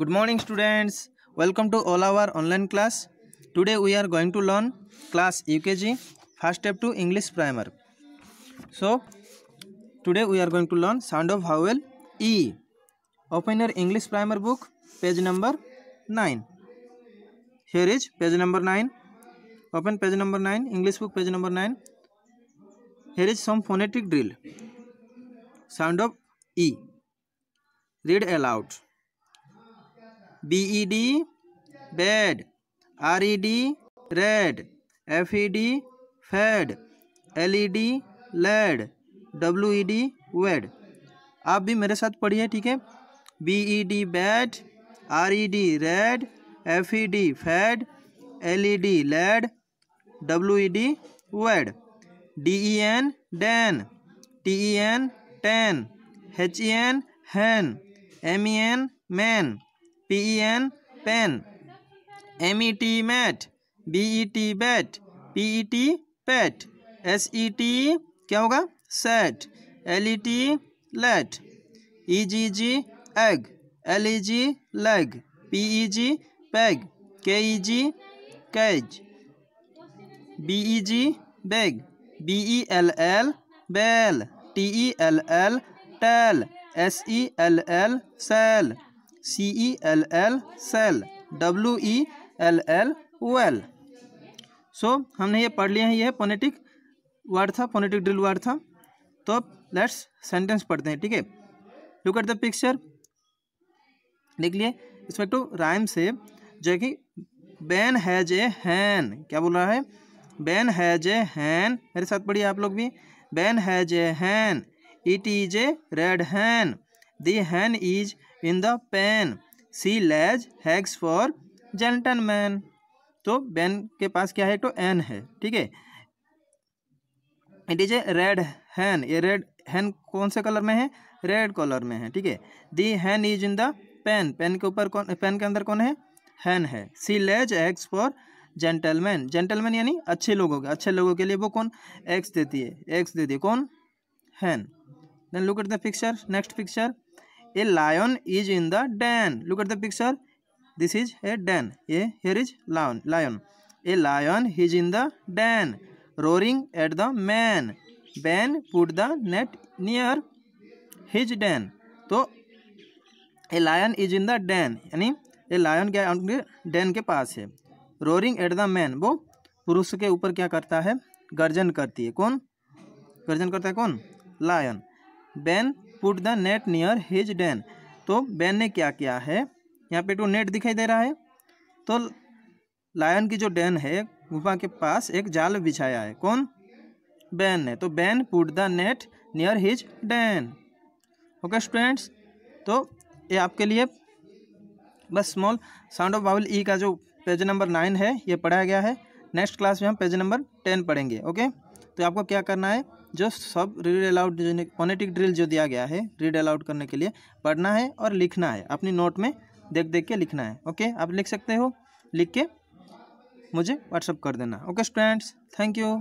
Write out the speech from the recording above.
Good morning students. Welcome to all our online class. Today we are going to learn class UKG first step to English primer. So today we are going to learn sound of vowel E. Open your English primer book page number 9. Here is page number 9. Open page number 9 English book page number 9. Here is some phonetic drill. Sound of E. Read aloud. B E D bed R E D red F E D fed L E D led W E D wed आप भी मेरे साथ पढ़िए ठीक है B E D bat R E D red F E D fad L E D led W E D wed D E N den T E N ten H E N hen M E N men P E N pen M E T met B E T bet P E T pet S E T क्या होगा set L E T let E G G egg L E G leg P E G peg K E G keg B E G beg B E L L bell T E L L tell S E L L sell C E L L cell W E L L O L सो हमने ये पढ़ लिया है ये phonetic word था phonetic drill word था तो अब लेट्स सेंटेंस पढ़ते हैं ठीक है लुक एट द पिक्चर देख लिए इसमें टू तो राइम से जो कि बैन हैज ए हैन क्या बोल रहा है बैन हैज ए हैन मेरे साथ पढ़िए आप लोग भी Ben has a hen it is a red hen then is in the pen she lays eggs for gentleman तो बेन के पास क्या है तो एन है ठीक है it is a red hen ये रेड हैन कौन से कलर में है रेड कलर में है ठीक है the hen is in the pen pen के ऊपर कौन पेन के अंदर कौन है हैन है she lays eggs for gentleman gentleman यानी अच्छे लोगों के अच्छे लोगों के लिए वो कौन एक्स देती है एक्स देती है कौन hen then look at the picture next picture a lion is in the den look at the picture this is a den a here is lion lion a lion is in the den roaring at the man Ben put the net near his den तो a lion is in the den यानी a lion क्या Dan के पास है roaring at the man वो पुरुष के ऊपर क्या करता है गर्जन करती है कौन गर्जन करता है कौन lion Ben put the net near his den तो बैन ने क्या किया है यहाँ पे तो नेट दिखाई दे रहा है तो लायन की जो डैन है गुफा के पास एक जाल बिछाया है कौन बैन ने तो Ben put the net near his den okay students तो ये आपके लिए बस small sound of vowel E का जो पेज नंबर नाइन है ये पढ़ाया गया है नेक्स्ट क्लास में हम पेज नंबर टेन पढ़ेंगे ओके तो आपको क्या करना है जस्ट सब रीड अलाउड फोनेटिक ड्रिल जो दिया गया है रीड अलाउड करने के लिए पढ़ना है और लिखना है अपनी नोट में देख देख के लिखना है ओके आप लिख सकते हो लिख के मुझे व्हाट्सअप कर देना ओके स्टूडेंट्स थैंक यू